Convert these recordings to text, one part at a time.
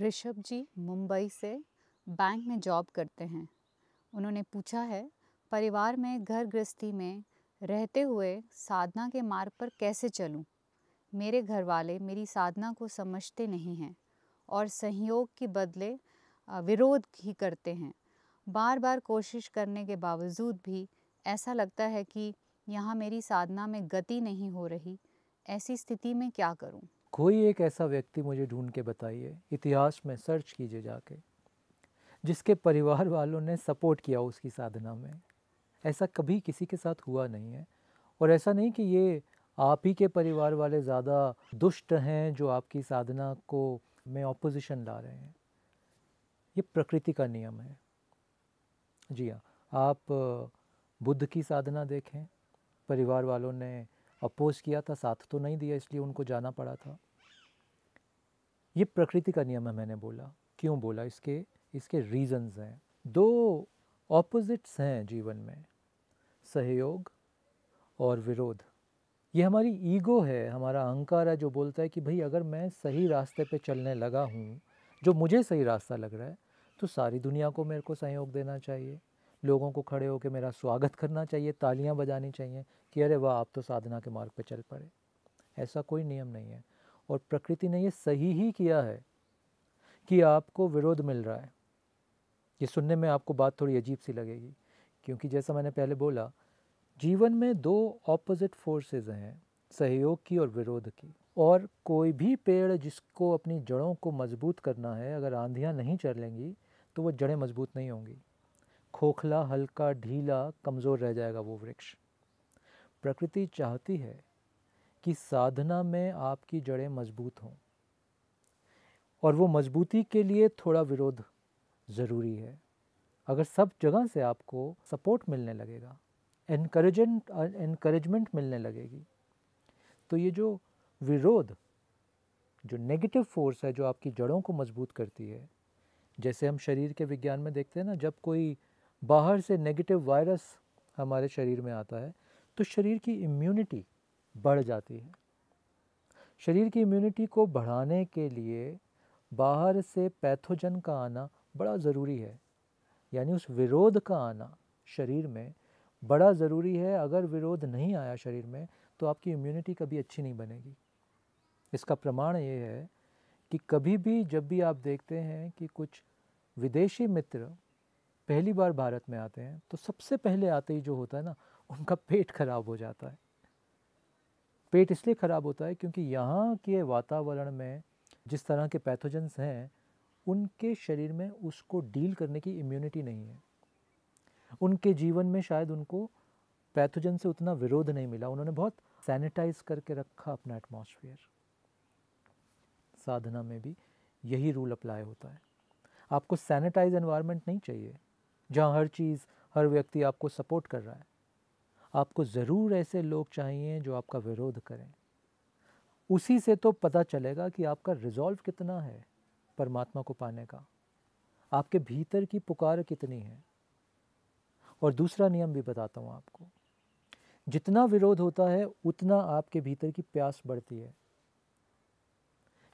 ऋषभ जी मुंबई से बैंक में जॉब करते हैं उन्होंने पूछा है परिवार में घर गृहस्थी में रहते हुए साधना के मार्ग पर कैसे चलूं? मेरे घर वाले मेरी साधना को समझते नहीं हैं और सहयोग के बदले विरोध ही करते हैं बार बार कोशिश करने के बावजूद भी ऐसा लगता है कि यहाँ मेरी साधना में गति नहीं हो रही ऐसी स्थिति में क्या करूँ कोई एक ऐसा व्यक्ति मुझे ढूंढ के बताइए इतिहास में सर्च कीजिए जाके जिसके परिवार वालों ने सपोर्ट किया उसकी साधना में ऐसा कभी किसी के साथ हुआ नहीं है और ऐसा नहीं कि ये आप ही के परिवार वाले ज़्यादा दुष्ट हैं जो आपकी साधना को में ऑपोजिशन ला रहे हैं ये प्रकृति का नियम है जी हाँ आप बुद्ध की साधना देखें परिवार वालों ने अपोज किया था साथ तो नहीं दिया इसलिए उनको जाना पड़ा था ये प्रकृति का नियम है मैंने बोला क्यों बोला इसके इसके रीजंस हैं दो ऑपोजिट्स हैं जीवन में सहयोग और विरोध ये हमारी ईगो है हमारा अहंकार है जो बोलता है कि भाई अगर मैं सही रास्ते पे चलने लगा हूँ जो मुझे सही रास्ता लग रहा है तो सारी दुनिया को मेरे को सहयोग देना चाहिए लोगों को खड़े होकर मेरा स्वागत करना चाहिए तालियां बजानी चाहिए कि अरे वाह आप तो साधना के मार्ग पर चल पड़े ऐसा कोई नियम नहीं है और प्रकृति ने ये सही ही किया है कि आपको विरोध मिल रहा है ये सुनने में आपको बात थोड़ी अजीब सी लगेगी क्योंकि जैसा मैंने पहले बोला जीवन में दो ऑपोजिट फोर्सेस हैं सहयोग की और विरोध की और कोई भी पेड़ जिसको अपनी जड़ों को मजबूत करना है अगर आंधियाँ नहीं चलेंगी तो वो जड़ें मजबूत नहीं होंगी खोखला हल्का ढीला कमज़ोर रह जाएगा वो वृक्ष प्रकृति चाहती है कि साधना में आपकी जड़ें मजबूत हों और वो मजबूती के लिए थोड़ा विरोध ज़रूरी है अगर सब जगह से आपको सपोर्ट मिलने लगेगा इनक्रेजेंट इनक्रेजमेंट मिलने लगेगी तो ये जो विरोध जो नेगेटिव फोर्स है जो आपकी जड़ों को मजबूत करती है जैसे हम शरीर के विज्ञान में देखते हैं ना जब कोई बाहर से नेगेटिव वायरस हमारे शरीर में आता है तो शरीर की इम्यूनिटी बढ़ जाती है शरीर की इम्यूनिटी को बढ़ाने के लिए बाहर से पैथोजन का आना बड़ा ज़रूरी है यानी उस विरोध का आना शरीर में बड़ा ज़रूरी है अगर विरोध नहीं आया शरीर में तो आपकी इम्यूनिटी कभी अच्छी नहीं बनेगी इसका प्रमाण ये है कि कभी भी जब भी आप देखते हैं कि कुछ विदेशी मित्र पहली बार भारत में आते हैं तो सबसे पहले आते ही जो होता है ना उनका पेट खराब हो जाता है पेट इसलिए ख़राब होता है क्योंकि यहाँ के वातावरण में जिस तरह के पैथोजेंस हैं उनके शरीर में उसको डील करने की इम्यूनिटी नहीं है उनके जीवन में शायद उनको पैथोजन से उतना विरोध नहीं मिला उन्होंने बहुत सैनिटाइज करके रखा अपना एटमॉस्फेयर साधना में भी यही रूल अप्लाई होता है आपको सैनिटाइज एनवायरनमेंट नहीं चाहिए जहाँ हर चीज़ हर व्यक्ति आपको सपोर्ट कर रहा है आपको ज़रूर ऐसे लोग चाहिए जो आपका विरोध करें उसी से तो पता चलेगा कि आपका रिजॉल्व कितना है परमात्मा को पाने का आपके भीतर की पुकार कितनी है और दूसरा नियम भी बताता हूँ आपको जितना विरोध होता है उतना आपके भीतर की प्यास बढ़ती है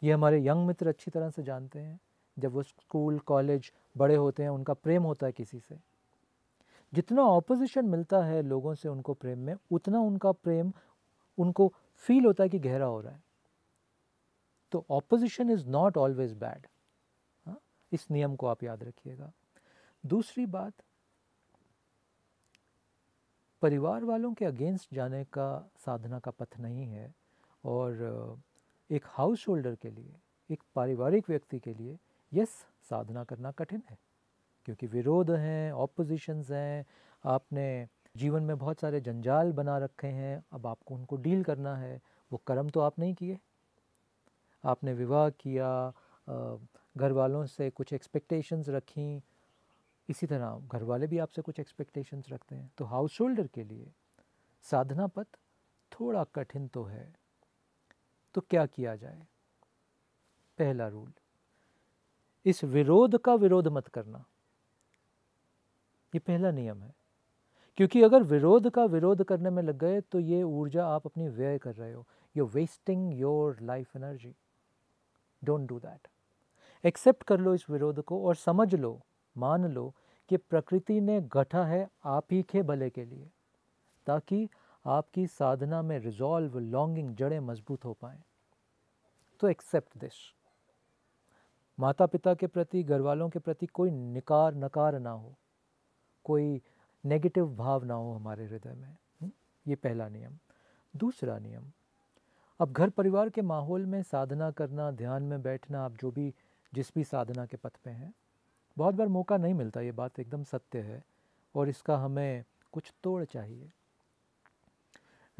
ये हमारे यंग मित्र अच्छी तरह से जानते हैं जब वो स्कूल कॉलेज बड़े होते हैं उनका प्रेम होता है किसी से जितना ऑपोजिशन मिलता है लोगों से उनको प्रेम में उतना उनका प्रेम उनको फील होता है कि गहरा हो रहा है तो opposition is not always bad इस नियम को आप याद रखिएगा दूसरी बात परिवार वालों के अगेंस्ट जाने का साधना का पथ नहीं है और एक हाउस होल्डर के लिए एक पारिवारिक व्यक्ति के लिए यस साधना करना कठिन है क्योंकि विरोध हैं ऑपोजिशंस हैं आपने जीवन में बहुत सारे जंजाल बना रखे हैं अब आपको उनको डील करना है वो कर्म तो आप नहीं किए आपने विवाह किया घर वालों से कुछ एक्सपेक्टेशंस रखी इसी तरह घर वाले भी आपसे कुछ एक्सपेक्टेशंस रखते हैं तो हाउस होल्डर के लिए साधना पथ थोड़ा कठिन तो है तो क्या किया जाए पहला रूल इस विरोध का विरोध मत करना ये पहला नियम है क्योंकि अगर विरोध का विरोध करने में लग गए तो ये ऊर्जा आप अपनी व्यय कर रहे हो you wasting your life energy don't do that accept कर लो इस विरोध को और समझ लो मान लो कि प्रकृति ने गठा है आप ही के भले के लिए ताकि आपकी साधना में रिजॉल्व लॉन्गिंग जड़ें मजबूत हो पाए तो एक्सेप्ट दिस माता पिता के प्रति घर वालों के प्रति कोई निकार नकार ना हो कोई नेगेटिव भाव ना हो हमारे हृदय में हम्म? ये पहला नियम दूसरा नियम अब घर परिवार के माहौल में साधना करना ध्यान में बैठना आप जो भी जिस भी साधना के पथ पे हैं बहुत बार मौका नहीं मिलता ये बात एकदम सत्य है और इसका हमें कुछ तोड़ चाहिए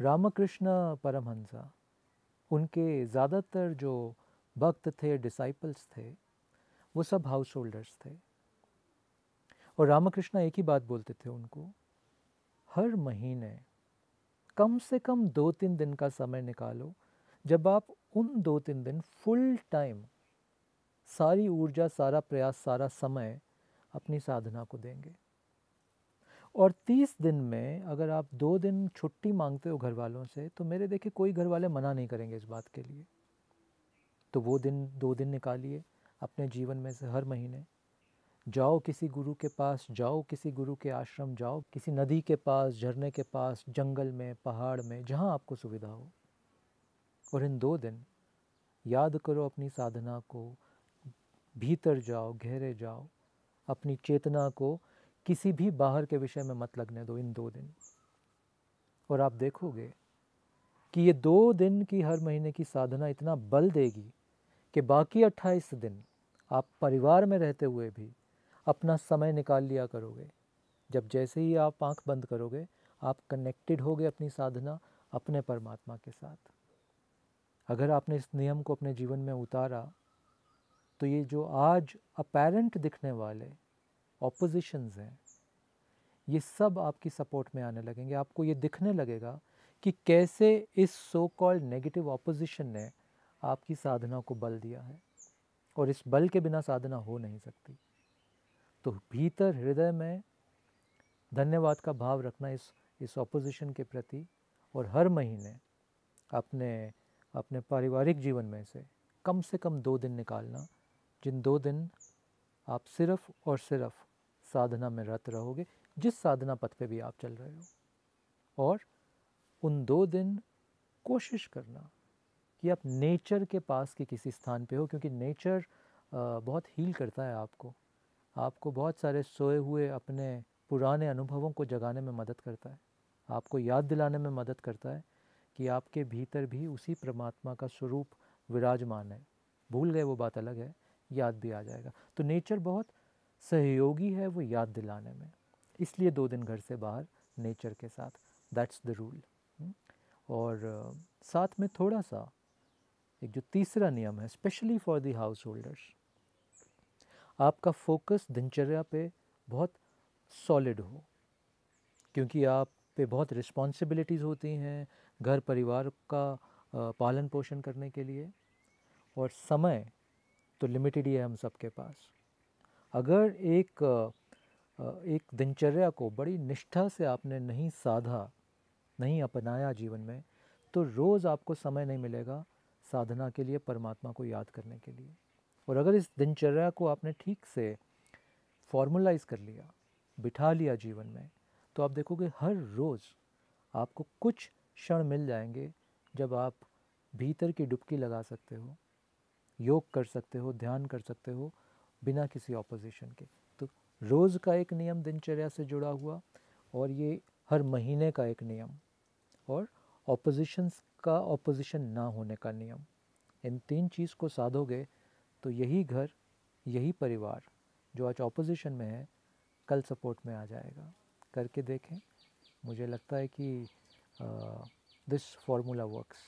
रामकृष्ण परमहंसा उनके ज़्यादातर जो भक्त थे डिसाइपल्स थे वो सब हाउस होल्डर्स थे और रामाकृष्णा एक ही बात बोलते थे उनको हर महीने कम से कम दो तीन दिन का समय निकालो जब आप उन दो तीन दिन फुल टाइम सारी ऊर्जा सारा प्रयास सारा समय अपनी साधना को देंगे और तीस दिन में अगर आप दो दिन छुट्टी मांगते हो घर वालों से तो मेरे देखे कोई घर वाले मना नहीं करेंगे इस बात के लिए तो वो दिन दो दिन निकालिए अपने जीवन में से हर महीने जाओ किसी गुरु के पास जाओ किसी गुरु के आश्रम जाओ किसी नदी के पास झरने के पास जंगल में पहाड़ में जहाँ आपको सुविधा हो और इन दो दिन याद करो अपनी साधना को भीतर जाओ गहरे जाओ अपनी चेतना को किसी भी बाहर के विषय में मत लगने दो इन दो दिन और आप देखोगे कि ये दो दिन की हर महीने की साधना इतना बल देगी कि बाकी अट्ठाईस दिन आप परिवार में रहते हुए भी अपना समय निकाल लिया करोगे जब जैसे ही आप आंख बंद करोगे आप कनेक्टेड होगे अपनी साधना अपने परमात्मा के साथ अगर आपने इस नियम को अपने जीवन में उतारा तो ये जो आज अपेरेंट दिखने वाले ऑपोजिशंस हैं ये सब आपकी सपोर्ट में आने लगेंगे आपको ये दिखने लगेगा कि कैसे इस सो कॉल्ड नेगेटिव ऑपोजिशन ने आपकी साधना को बल दिया है और इस बल के बिना साधना हो नहीं सकती तो भीतर हृदय में धन्यवाद का भाव रखना इस इस ऑपोजिशन के प्रति और हर महीने अपने अपने पारिवारिक जीवन में से कम से कम दो दिन निकालना जिन दो दिन आप सिर्फ और सिर्फ साधना में रत रहोगे जिस साधना पथ पे भी आप चल रहे हो और उन दो दिन कोशिश करना कि आप नेचर के पास के किसी स्थान पे हो क्योंकि नेचर बहुत हील करता है आपको आपको बहुत सारे सोए हुए अपने पुराने अनुभवों को जगाने में मदद करता है आपको याद दिलाने में मदद करता है कि आपके भीतर भी उसी परमात्मा का स्वरूप विराजमान है भूल गए वो बात अलग है याद भी आ जाएगा तो नेचर बहुत सहयोगी है वो याद दिलाने में इसलिए दो दिन घर से बाहर नेचर के साथ दैट्स द रूल और साथ में थोड़ा सा एक जो तीसरा नियम है specially for the householders आपका फोकस दिनचर्या पे बहुत सॉलिड हो क्योंकि आप पे बहुत रिस्पॉन्सिबिलिटीज़ होती हैं घर परिवार का पालन पोषण करने के लिए और समय तो लिमिटेड ही है हम सबके पास अगर एक एक दिनचर्या को बड़ी निष्ठा से आपने नहीं साधा नहीं अपनाया जीवन में तो रोज़ आपको समय नहीं मिलेगा साधना के लिए परमात्मा को याद करने के लिए और अगर इस दिनचर्या को आपने ठीक से फॉर्मुलाइज कर लिया बिठा लिया जीवन में तो आप देखोगे हर रोज़ आपको कुछ क्षण मिल जाएंगे जब आप भीतर की डुबकी लगा सकते हो योग कर सकते हो ध्यान कर सकते हो बिना किसी ऑपोजिशन के तो रोज़ का एक नियम दिनचर्या से जुड़ा हुआ और ये हर महीने का एक नियम और ऑपोजिशन का ऑपोजिशन ना होने का नियम इन तीन चीज़ को साधोगे तो यही घर यही परिवार जो आज ऑपोजिशन में है कल सपोर्ट में आ जाएगा करके देखें मुझे लगता है कि दिस फार्मूला वर्क्स